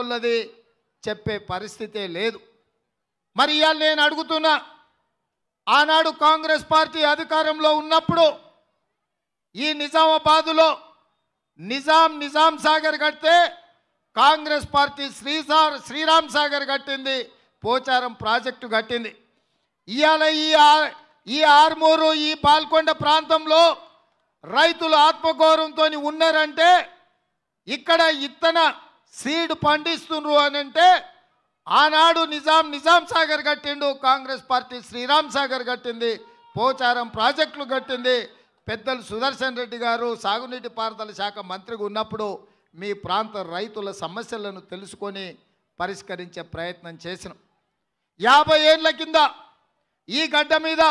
ఉన్నది చెప్పే పరిస్థితే లేదు మరి ఇవాళ నేను అడుగుతున్నా ఆనాడు కాంగ్రెస్ పార్టీ అధికారంలో ఉన్నప్పుడు ఈ నిజామాబాదులో నిజాం నిజాం సాగర్ కడితే కాంగ్రెస్ పార్టీ శ్రీసార్ శ్రీరామ్ సాగర్ కట్టింది పోచారం ప్రాజెక్టు కట్టింది ఇవాళ ఈ ఈ ఆర్మూరు ఈ పాల్కొండ ప్రాంతంలో రైతులు ఆత్మగౌరవంతో ఉన్నారంటే ఇక్కడ ఇత్తన సీడ్ పండిస్తుండ్రు అని అంటే ఆనాడు నిజాం నిజాం సాగర్ కట్టిండు కాంగ్రెస్ పార్టీ శ్రీరామ్ సాగర్ కట్టింది పోచారం ప్రాజెక్టులు కట్టింది పెద్దలు సుదర్శన్ రెడ్డి గారు సాగునీటి పారుదల శాఖ మంత్రిగా ఉన్నప్పుడు మీ ప్రాంత రైతుల సమస్యలను తెలుసుకొని పరిష్కరించే ప్రయత్నం చేసిన యాభై ఏళ్ళ కింద ఈ గడ్డ మీద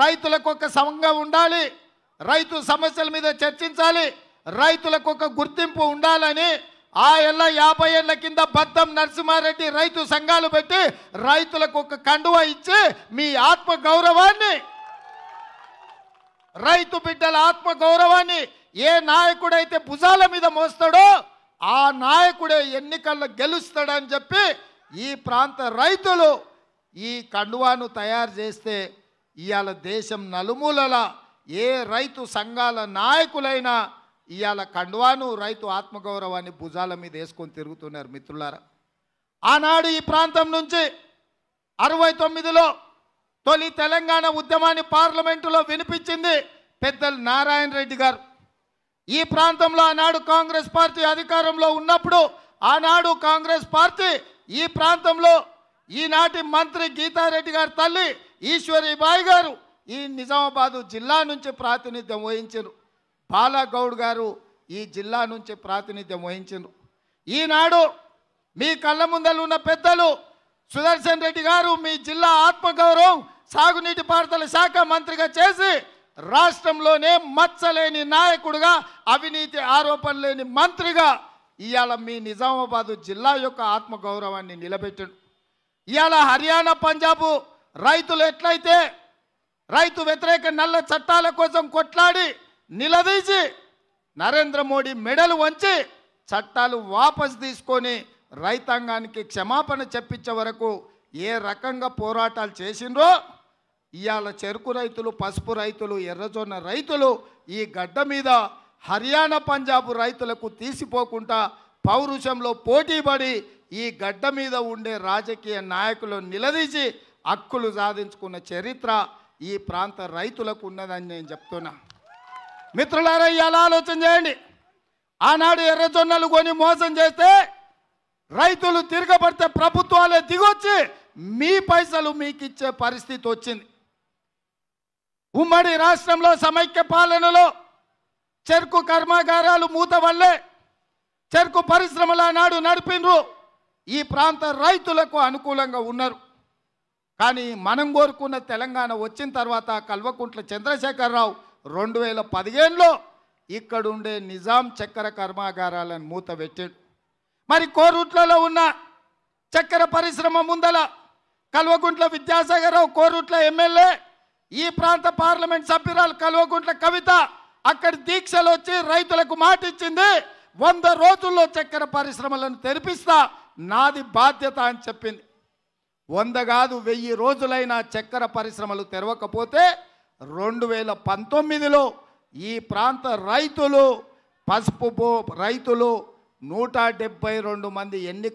రైతులకు ఒక సమంగా ఉండాలి రైతు సమస్యల మీద చర్చించాలి రైతులకు ఒక గుర్తింపు ఉండాలని ఆ ఏళ్ళ యాభై ఏళ్ళ కింద బద్దం నరసింహారెడ్డి రైతు సంఘాలు పెట్టి రైతులకు ఒక కండువ ఇచ్చి మీ ఆత్మ గౌరవాన్ని రైతు బిడ్డల ఆత్మ గౌరవాన్ని ఏ నాయకుడైతే భుజాల మీద మోస్తాడో ఆ నాయకుడే ఎన్నికల్లో గెలుస్తాడని చెప్పి ఈ ప్రాంత రైతులు ఈ కండువాను తయారు చేస్తే ఇవాళ దేశం నలుమూలల ఏ రైతు సంఘాల నాయకులైనా ఇవాళ కండ్వాను రైతు ఆత్మగౌరవాన్ని భుజాల మీద వేసుకొని తిరుగుతున్నారు మిత్రులారా ఆనాడు ఈ ప్రాంతం నుంచి అరవై తొమ్మిదిలో తొలి తెలంగాణ ఉద్యమాన్ని పార్లమెంటులో వినిపించింది పెద్దలు నారాయణ రెడ్డి గారు ఈ ప్రాంతంలో ఆనాడు కాంగ్రెస్ పార్టీ అధికారంలో ఉన్నప్పుడు ఆనాడు కాంగ్రెస్ పార్టీ ఈ ప్రాంతంలో ఈనాటి మంత్రి గీతారెడ్డి గారి తల్లి ఈశ్వరీబాయి గారు ఈ నిజామాబాదు జిల్లా నుంచి ప్రాతినిధ్యం వహించారు పాలగౌడ్ గారు ఈ జిల్లా నుంచి ప్రాతినిధ్యం వహించారు ఈనాడు మీ కళ్ళ ముందలున్న పెద్దలు సుదర్శన్ రెడ్డి గారు మీ జిల్లా ఆత్మగౌరవం సాగునీటి పారుదల శాఖ మంత్రిగా చేసి రాష్ట్రంలోనే మచ్చలేని నాయకుడుగా అవినీతి ఆరోపణ లేని మంత్రిగా ఇవాళ మీ నిజామాబాదు జిల్లా యొక్క ఆత్మగౌరవాన్ని నిలబెట్టడు ఇవాళ హర్యానా పంజాబు రైతులు ఎట్లయితే రైతు వ్యతిరేక నల్ల చట్టాల కోసం కొట్లాడి నిలదీసి నరేంద్ర మోడీ మెడలు వంచి చట్టాలు వాపసు తీసుకొని రైతాంగానికి క్షమాపణ చెప్పించే వరకు ఏ రకంగా పోరాటాలు చేసిండ్రో ఇవాళ చెరుకు రైతులు పసుపు రైతులు ఎర్రజొన్న రైతులు ఈ గడ్డ మీద హర్యానా పంజాబ్ రైతులకు తీసిపోకుండా పౌరుషంలో పోటీపడి ఈ గడ్డ మీద ఉండే రాజకీయ నాయకులు నిలదీసి హక్కులు సాధించుకున్న చరిత్ర ఈ ప్రాంత రైతులకు ఉన్నదని నేను చెప్తున్నా మిత్రులారా ఎలా ఆలోచన చేయండి ఆనాడు ఎర్రజొన్నలు కొని మోసం చేస్తే రైతులు తిరగబడితే ప్రభుత్వాలే దిగొచ్చి మీ పైసలు మీకు ఇచ్చే పరిస్థితి వచ్చింది ఉమ్మడి రాష్ట్రంలో సమైక్య పాలనలో చెరుకు కర్మాగారాలు మూత వల్లే చెరుకు పరిశ్రమల నాడు నడిపిండ్రు ఈ ప్రాంత రైతులకు అనుకూలంగా ఉన్నారు కానీ మనం కోరుకున్న తెలంగాణ వచ్చిన తర్వాత కల్వకుంట్ల చంద్రశేఖరరావు రెండు వేల పదిహేనులో ఇక్కడుండే నిజాం చక్కెర కర్మాగారాలను మూతపెట్టాడు మరి కోరుట్లలో ఉన్న చక్కెర పరిశ్రమ ముందల కల్వకుంట్ల రావు కోరుట్ల ఎమ్మెల్యే ఈ ప్రాంత పార్లమెంట్ సభ్యురాలు కల్వకుంట్ల కవిత అక్కడ దీక్షలు వచ్చి రైతులకు మాట ఇచ్చింది వంద రోజుల్లో చక్కెర పరిశ్రమలను తెరిపిస్తా నాది బాధ్యత అని చెప్పింది వంద కాదు వెయ్యి రోజులైనా చక్కెర పరిశ్రమలు తెరవకపోతే రెండు వేల పంతొమ్మిదిలో ఈ ప్రాంత రైతులు పసుపు రైతులు నూట డెబ్బై రెండు మంది ఎన్ని